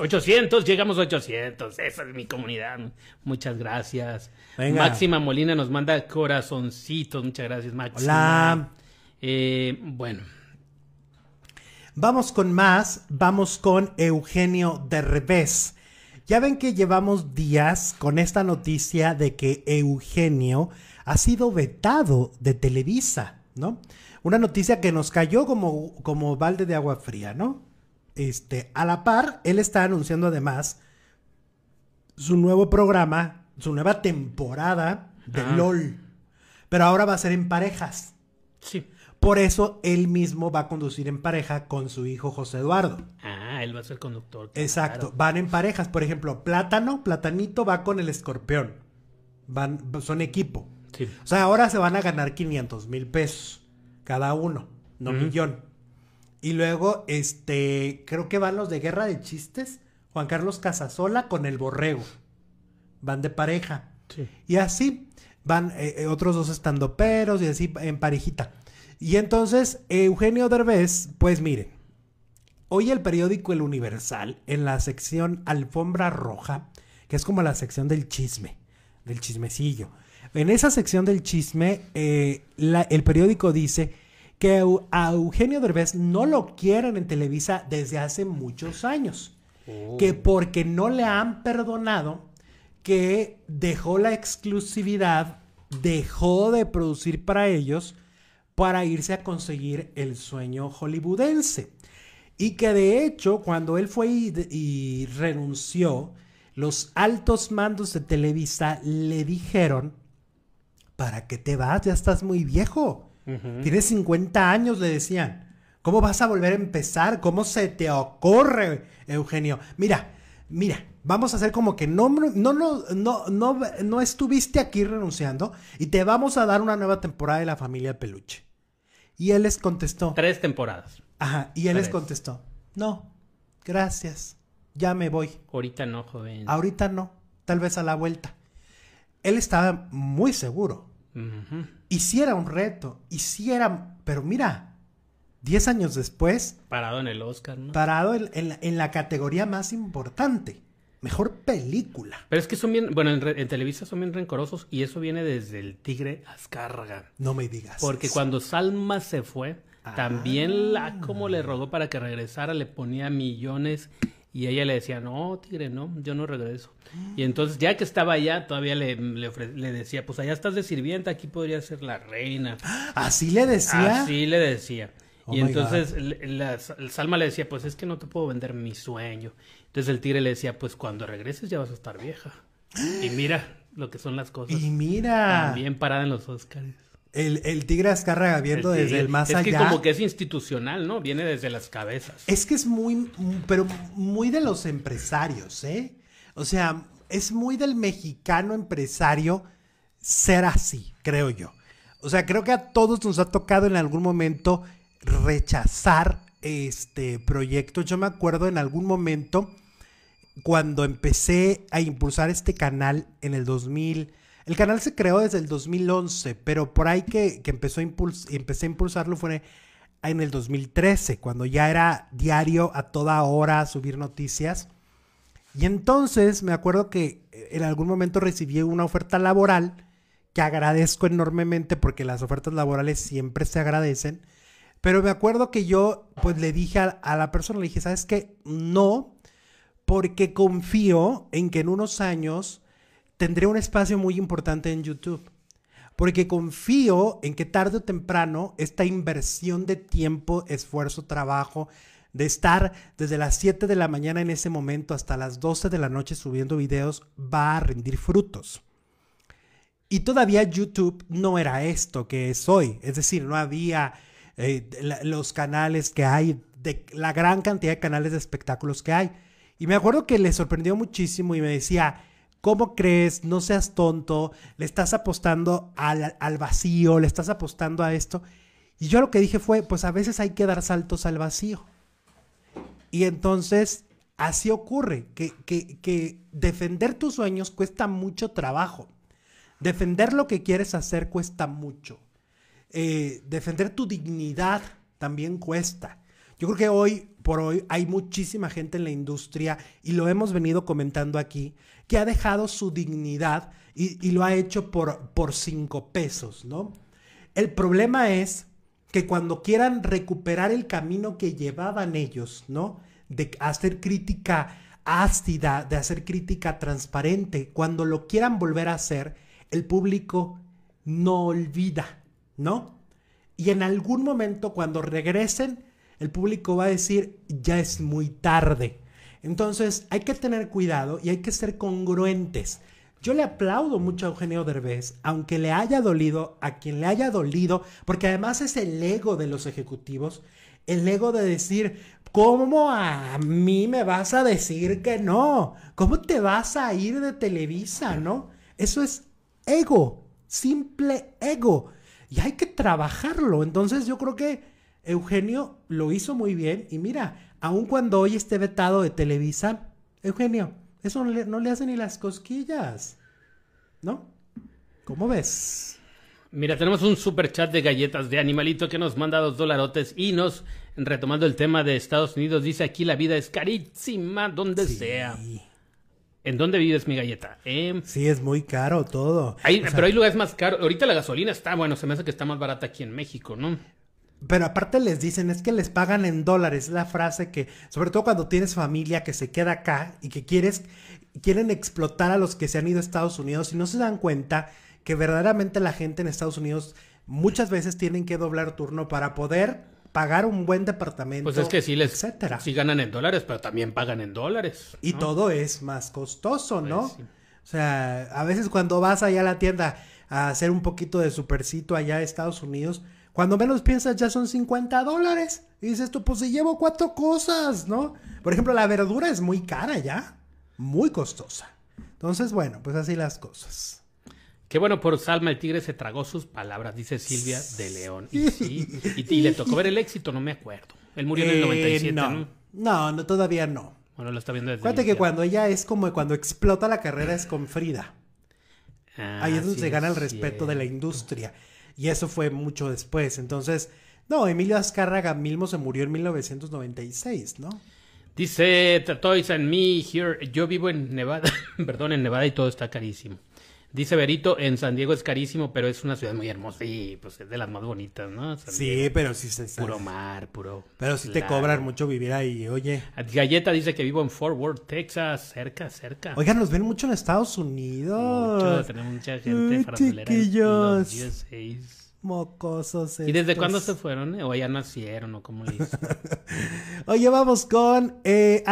800, llegamos a 800. Esa es mi comunidad. Muchas gracias. Máxima Molina nos manda corazoncitos. Muchas gracias, Máxima. Hola. Eh, bueno. Vamos con más. Vamos con Eugenio de revés Ya ven que llevamos días con esta noticia de que Eugenio ha sido vetado de Televisa, ¿no? Una noticia que nos cayó como, como balde de agua fría, ¿no? Este, a la par, él está anunciando además su nuevo programa, su nueva temporada de ah. LOL. Pero ahora va a ser en parejas. Sí. Por eso él mismo va a conducir en pareja con su hijo José Eduardo. Ah, él va a ser conductor. Exacto. Van en parejas. Por ejemplo, Plátano, Platanito va con el escorpión. Van, son equipo. O sea, ahora se van a ganar 500 mil pesos cada uno, no millón. Y luego, este, creo que van los de Guerra de Chistes, Juan Carlos Casasola con el Borrego. Van de pareja. Y así van eh, eh, otros dos estando peros y así en parejita. Y entonces, Eugenio Derbez, pues miren, hoy el periódico El Universal, en la sección Alfombra Roja, que es como la sección del chisme, del chismecillo. En esa sección del chisme, eh, el periódico dice que a Eugenio Derbez no lo quieren en Televisa desde hace muchos años. Oh. Que porque no le han perdonado que dejó la exclusividad, dejó de producir para ellos para irse a conseguir el sueño hollywoodense. Y que de hecho, cuando él fue y, y renunció, los altos mandos de Televisa le dijeron, ¿para qué te vas? Ya estás muy viejo Tienes 50 años, le decían. ¿Cómo vas a volver a empezar? ¿Cómo se te ocurre, Eugenio? Mira, mira, vamos a hacer como que no, no, no, no, no, estuviste aquí renunciando y te vamos a dar una nueva temporada de la familia Peluche. Y él les contestó. Tres temporadas. Ajá, y él les contestó. No, gracias, ya me voy. Ahorita no, joven. Ahorita no, tal vez a la vuelta. Él estaba muy seguro. Ajá hiciera un reto, hiciera, pero mira, 10 años después... Parado en el Oscar, ¿no? Parado en, la categoría más importante. Mejor película. Pero es que son bien, bueno, en, Televisa son bien rencorosos y eso viene desde el Tigre Azcárraga. No me digas. Porque cuando Salma se fue, ah. también la como le rogó para que regresara, le ponía millones y ella le decía, no, tigre, no, yo no regreso. Y entonces, ya que estaba allá, todavía le, le, decía, pues allá estás de sirvienta, aquí podría ser la reina. ¿Así le decía? Así le decía. Oh y entonces la, Salma le decía, pues es que no te puedo vender mi sueño. Entonces el tigre le decía, pues cuando regreses ya vas a estar vieja. Y mira lo que son las cosas. Y mira. También parada en los Óscares. El, el, Tigre Azcárraga viendo desde el más allá. Es que como que es institucional, ¿no? Viene desde las cabezas. Es que es muy, pero muy de los empresarios, ¿eh? O sea, es muy del mexicano empresario ser así, creo yo. O sea, creo que a todos nos ha tocado en algún momento rechazar este proyecto. Yo me acuerdo en algún momento cuando empecé a impulsar este canal en el 2000 el canal se creó desde el 2011, pero por ahí que, empezó a empecé a impulsarlo fue en el 2013, cuando ya era diario a toda hora subir noticias. Y entonces me acuerdo que eh, en algún momento recibí una oferta laboral que agradezco enormemente porque las ofertas laborales siempre se agradecen. Pero me acuerdo que yo pues le dije a, a la persona, le dije, ¿sabes qué? No, porque confío en que en unos años tendré un espacio muy importante en YouTube. Porque confío en que tarde o temprano esta inversión de tiempo, esfuerzo, trabajo, de estar desde las 7 de la mañana en ese momento hasta las 12 de la noche subiendo videos va a rendir frutos. Y todavía YouTube no era esto que es hoy, es decir, no había eh, los canales que hay, de la gran cantidad de canales de espectáculos que hay. Y me acuerdo que le sorprendió muchísimo y me decía, ¿Cómo crees? No seas tonto, le estás apostando al, vacío, le estás apostando a esto. Y yo lo que dije fue, pues a veces hay que dar saltos al vacío. Y entonces así ocurre, que, que, defender tus sueños cuesta mucho trabajo. Defender lo que quieres hacer cuesta mucho. Eh, defender tu dignidad también cuesta. Yo creo que hoy por hoy hay muchísima gente en la industria y lo hemos venido comentando aquí, que ha dejado su dignidad y, lo ha hecho por, por cinco pesos, ¿no? El problema es que cuando quieran recuperar el camino que llevaban ellos, ¿no? De hacer crítica ácida, de hacer crítica transparente, cuando lo quieran volver a hacer, el público no olvida, ¿no? Y en algún momento cuando regresen, el público va a decir, ya es muy tarde. Entonces hay que tener cuidado y hay que ser congruentes. Yo le aplaudo mucho a Eugenio Derbez, aunque le haya dolido a quien le haya dolido, porque además es el ego de los ejecutivos, el ego de decir, ¿cómo a mí me vas a decir que no? ¿Cómo te vas a ir de Televisa, no? Eso es ego, simple ego. Y hay que trabajarlo. Entonces yo creo que Eugenio lo hizo muy bien y mira, aun cuando hoy esté vetado de Televisa, Eugenio, eso no le, hace ni las cosquillas, ¿no? ¿Cómo ves? Mira, tenemos un super chat de galletas de animalito que nos manda dos dolarotes y nos, retomando el tema de Estados Unidos, dice aquí la vida es carísima donde sea. ¿En dónde vives mi galleta? Eh, sí, es muy caro todo. pero hay lugares más caros. Ahorita la gasolina está, bueno, se me hace que está más barata aquí en México, ¿no? Pero aparte les dicen, es que les pagan en dólares, es la frase que, sobre todo cuando tienes familia que se queda acá y que quieres, quieren explotar a los que se han ido a Estados Unidos y no se dan cuenta que verdaderamente la gente en Estados Unidos muchas veces tienen que doblar turno para poder pagar un buen departamento. Pues es que sí les etcétera. Sí ganan en dólares, pero también pagan en dólares. Y todo es más costoso, pues ¿no? O sea, a veces cuando vas allá a la tienda a hacer un poquito de supercito allá a Estados Unidos, cuando menos piensas ya son 50 dólares. Y dices tú, pues si llevo cuatro cosas, ¿no? Por ejemplo, la verdura es muy cara ya. Muy costosa. Entonces, bueno, pues así las cosas. Qué bueno por Salma, el tigre se tragó sus palabras, dice Silvia de León. Y, sí, y, le tocó ver el éxito, no me acuerdo. Él murió en el 97, eh, no. ¿no? ¿no? todavía no. Bueno, lo está viendo desde Fíjate que cuando ella es como cuando explota la carrera es con Frida. Ah, Ahí es donde se gana el respeto de la industria. Y eso fue mucho después. Entonces, no, Emilio Azcárraga Milmo se murió en 1996, ¿no? Dice Toys and Me Here, yo vivo en Nevada, perdón, en Nevada y todo está carísimo. Dice Berito, en San Diego es carísimo, pero es una ciudad muy hermosa y pues es de las más bonitas, ¿no? sí, pero sí se Puro mar, puro. Pero sí te cobran mucho vivir ahí, oye. Galleta dice que vivo en Fort Worth, Texas, cerca, cerca. Oigan, nos ven mucho en Estados Unidos. Mucho, tenemos mucha gente para los Mocosos. ¿Y desde cuándo se fueron? Eh? ¿O ya nacieron? ¿O cómo le hizo? oye, vamos con eh,